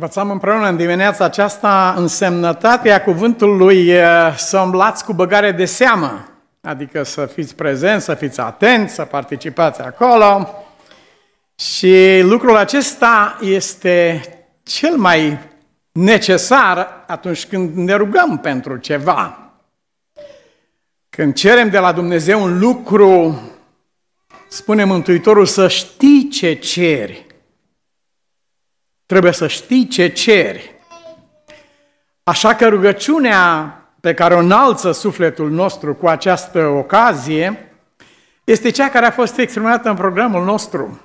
Învățam împreună în dimineața aceasta însemnătatea cuvântului eh, să îmblați cu băgare de seamă, adică să fiți prezenți, să fiți atenți, să participați acolo. Și lucrul acesta este cel mai necesar atunci când ne rugăm pentru ceva. Când cerem de la Dumnezeu un lucru, spune Mântuitorul să știi ce ceri. Trebuie să știi ce ceri. Așa că rugăciunea pe care o înalță sufletul nostru cu această ocazie este cea care a fost exprimată în programul nostru.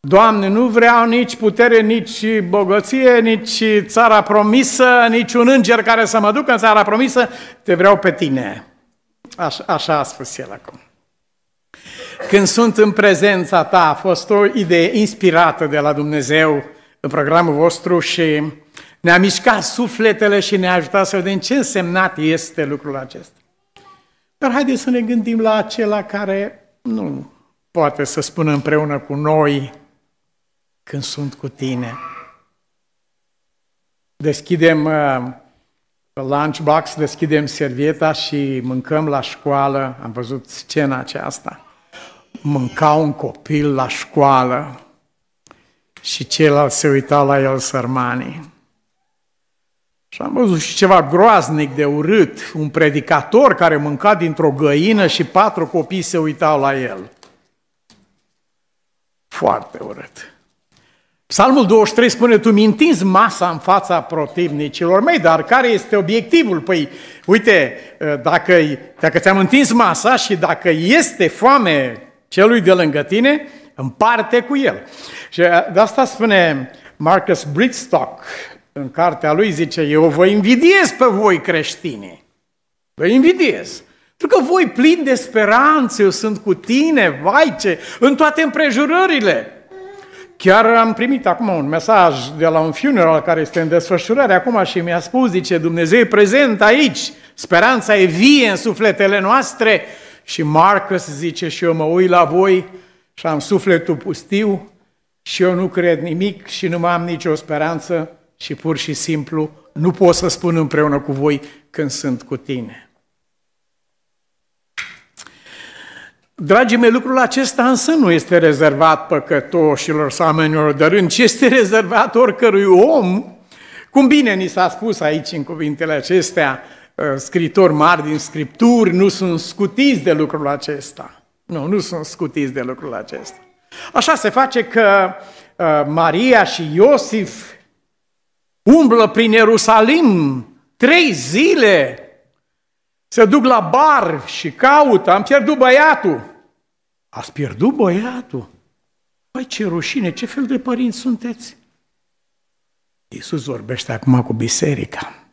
Doamne, nu vreau nici putere, nici bogăție, nici țara promisă, nici un înger care să mă ducă în țara promisă, te vreau pe tine. Așa, așa a spus el acum când sunt în prezența ta a fost o idee inspirată de la Dumnezeu în programul vostru și ne-a mișcat sufletele și ne-a ajutat să vedem ce însemnat este lucrul acesta. Dar haideți să ne gândim la acela care nu poate să spună împreună cu noi când sunt cu tine. Deschidem uh, lunchbox, deschidem servieta și mâncăm la școală. Am văzut scena aceasta mânca un copil la școală și celălalt se uita la el sărmanii. Și am văzut și ceva groaznic de urât, un predicator care mânca dintr-o găină și patru copii se uitau la el. Foarte urât. Psalmul 23 spune, tu mintinzi masa în fața protivnicilor mei, dar care este obiectivul? Păi, uite, dacă, dacă ți-am întins masa și dacă este foame celui de lângă tine, împarte cu el. Și uh, de asta spune Marcus Brickstock în cartea lui, zice, eu vă invidiez pe voi creștini. Vă invidiez. Pentru că voi plini de speranțe, eu sunt cu tine, vai ce, în toate împrejurările. Chiar am primit acum un mesaj de la un funeral care este în desfășurare acum și mi-a spus, zice, Dumnezeu e prezent aici, speranța e vie în sufletele noastre, și Marcus zice, și eu mă uit la voi și am sufletul pustiu și eu nu cred nimic și nu mai am nicio speranță și pur și simplu nu pot să spun împreună cu voi când sunt cu tine. Dragii mei, lucrul acesta însă nu este rezervat păcătoșilor sau oamenilor de rând, ci este rezervat oricărui om. Cum bine ni s-a spus aici în cuvintele acestea, Uh, scritori mari din scripturi nu sunt scutiți de lucrul acesta. Nu, nu sunt scutiți de lucrul acesta. Așa se face că uh, Maria și Iosif umblă prin Ierusalim trei zile, se duc la bar și caută, am pierdut băiatul. Ați pierdut băiatul? Păi ce rușine, ce fel de părinți sunteți? Iisus vorbește acum cu biserica.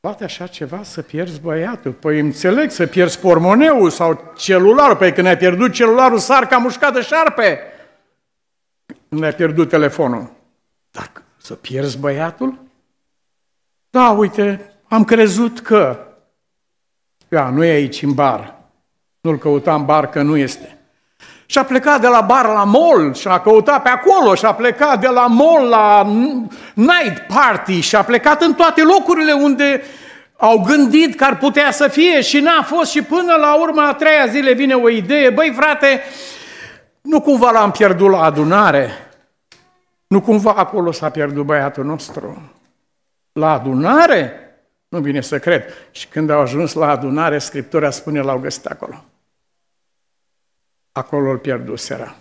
Poate așa ceva să pierzi băiatul? Păi înțeleg să pierzi pormoneul sau celularul. Păi când ai pierdut celularul, sar ca mușcat de șarpe. Când ai pierdut telefonul. Dar să pierzi băiatul? Da, uite, am crezut că... Da, nu e aici în bar. Nu-l căutam bar că nu este. Și a plecat de la bar la mall și a căutat pe acolo și a plecat de la mall la night party și a plecat în toate locurile unde au gândit că ar putea să fie și n-a fost și până la urmă a treia zile vine o idee, băi frate, nu cumva l-am pierdut la adunare, nu cumva acolo s-a pierdut băiatul nostru. La adunare? Nu vine să cred. Și când au ajuns la adunare, Scriptura spune, l-au găsit acolo acolo îl pierduseră.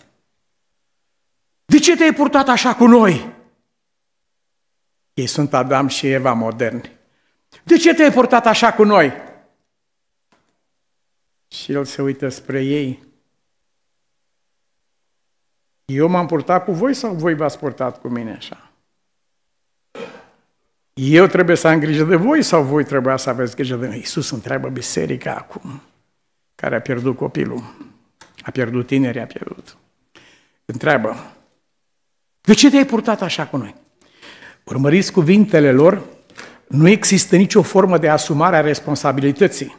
De ce te-ai purtat așa cu noi? Ei sunt Adam și Eva moderni. De ce te-ai purtat așa cu noi? Și el se uită spre ei. Eu m-am purtat cu voi sau voi v-ați purtat cu mine așa? Eu trebuie să am grijă de voi sau voi trebuia să aveți grijă de mine? Iisus întreabă biserica acum, care a pierdut copilul. A pierdut tineri, a pierdut. Întreabă, de ce te-ai purtat așa cu noi? Urmăriți cuvintele lor, nu există nicio formă de asumare a responsabilității.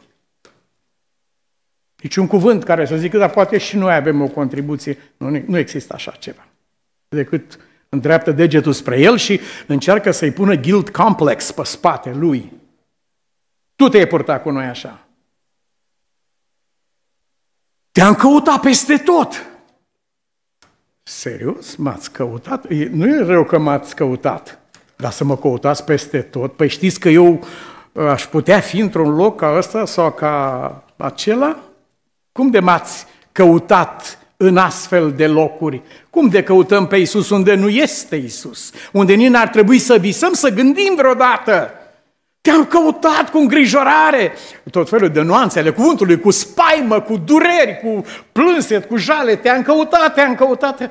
un cuvânt care să zică, dar poate și noi avem o contribuție. Nu, nu există așa ceva. Decât îndreaptă degetul spre el și încearcă să-i pună guilt complex pe spate lui. Tu te-ai purtat cu noi așa. Te-am căutat peste tot. Serios? M-ați căutat? Nu e rău că m-ați căutat, dar să mă căutați peste tot? Păi știți că eu uh, aș putea fi într-un loc ca ăsta sau ca acela? Cum de m-ați căutat în astfel de locuri? Cum de căutăm pe Isus unde nu este Isus? Unde nici n-ar trebui să visăm, să gândim vreodată? Te-am căutat cu îngrijorare, tot felul de nuanțe ale cuvântului, cu spaimă, cu dureri, cu plânset, cu jale, te-am căutat, te-am căutat.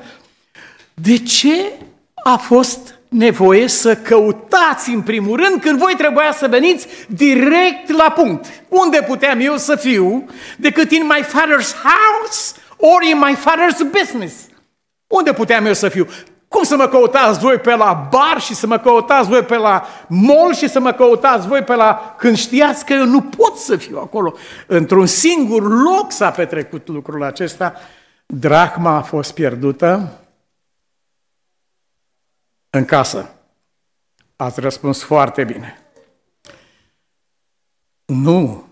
De ce a fost nevoie să căutați în primul rând când voi trebuia să veniți direct la punct. Unde puteam eu să fiu decât in my father's house or in my father's business? Unde puteam eu să fiu? Cum să mă căutați voi pe la bar și să mă căutați voi pe la mall și să mă căutați voi pe la... Când știați că eu nu pot să fiu acolo. Într-un singur loc s-a petrecut lucrul acesta. Drachma a fost pierdută în casă. Ați răspuns foarte bine. Nu,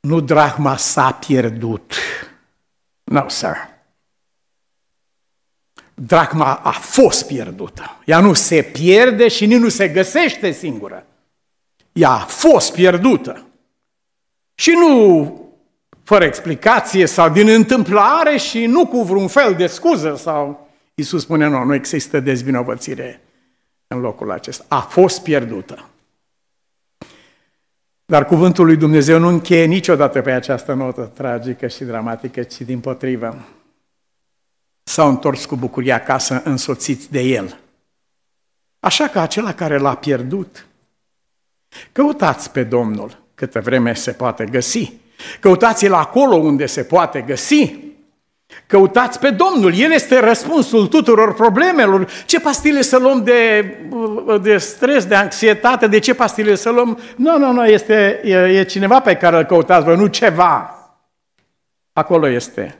nu drachma s-a pierdut. No, sir. Dracma a fost pierdută. Ea nu se pierde și nici nu se găsește singură. Ea a fost pierdută. Și nu fără explicație sau din întâmplare și nu cu vreun fel de scuză sau Iisus spune, nu, nu există dezvinovățire în locul acesta. A fost pierdută. Dar cuvântul lui Dumnezeu nu încheie niciodată pe această notă tragică și dramatică, ci din potrivă s-au întors cu bucurie acasă însoțiți de el. Așa că acela care l-a pierdut, căutați pe Domnul câtă vreme se poate găsi. Căutați-l acolo unde se poate găsi. Căutați pe Domnul, El este răspunsul tuturor problemelor. Ce pastile să luăm de, de stres, de anxietate, de ce pastile să luăm? Nu, nu, nu, este, e, e cineva pe care îl căutați voi, nu ceva. Acolo este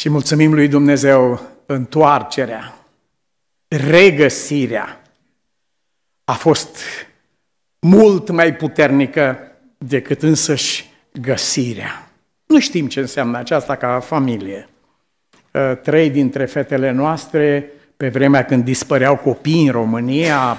și mulțumim lui Dumnezeu întoarcerea, regăsirea a fost mult mai puternică decât însăși găsirea. Nu știm ce înseamnă aceasta ca familie. Ă, trei dintre fetele noastre, pe vremea când dispăreau copii în România,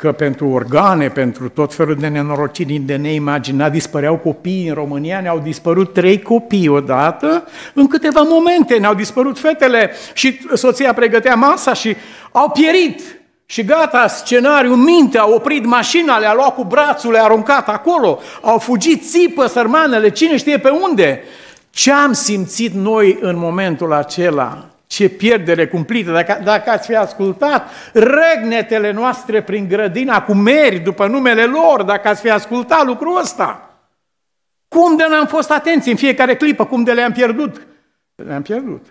că pentru organe, pentru tot felul de nenorociri de neimaginat, dispăreau copii în România, ne-au dispărut trei copii odată, în câteva momente ne-au dispărut fetele și soția pregătea masa și au pierit. Și gata, scenariul, minte, Au oprit mașina, le-a luat cu brațul, le-a aruncat acolo, au fugit, țipă sărmanele, cine știe pe unde. Ce am simțit noi în momentul acela? Ce pierdere cumplită! Dacă, dacă ați fi ascultat răgnetele noastre prin grădina cu meri după numele lor, dacă ați fi ascultat lucrul ăsta, cum de n-am fost atenți în fiecare clipă, cum de le-am pierdut? Le-am pierdut.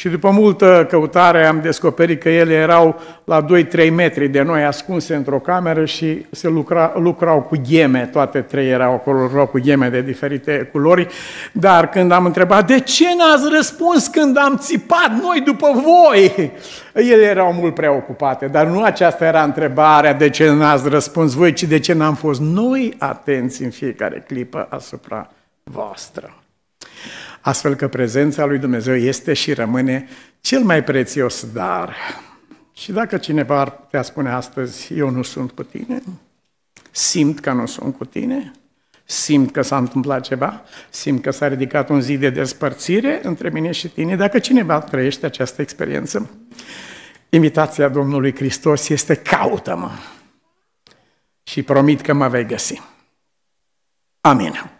Și după multă căutare am descoperit că ele erau la 2-3 metri de noi, ascunse într-o cameră și se lucra, lucrau cu gheme, toate trei erau acolo, lucrau cu gheme de diferite culori. Dar când am întrebat, de ce n-ați răspuns când am țipat noi după voi? Ele erau mult prea ocupate, dar nu aceasta era întrebarea de ce n-ați răspuns voi, ci de ce n-am fost noi atenți în fiecare clipă asupra voastră astfel că prezența lui Dumnezeu este și rămâne cel mai prețios dar. Și dacă cineva ar putea spune astăzi, eu nu sunt cu tine, simt că nu sunt cu tine, simt că s-a întâmplat ceva, simt că s-a ridicat un zid de despărțire între mine și tine, dacă cineva trăiește această experiență, invitația Domnului Hristos este caută-mă și promit că mă vei găsi. Amin.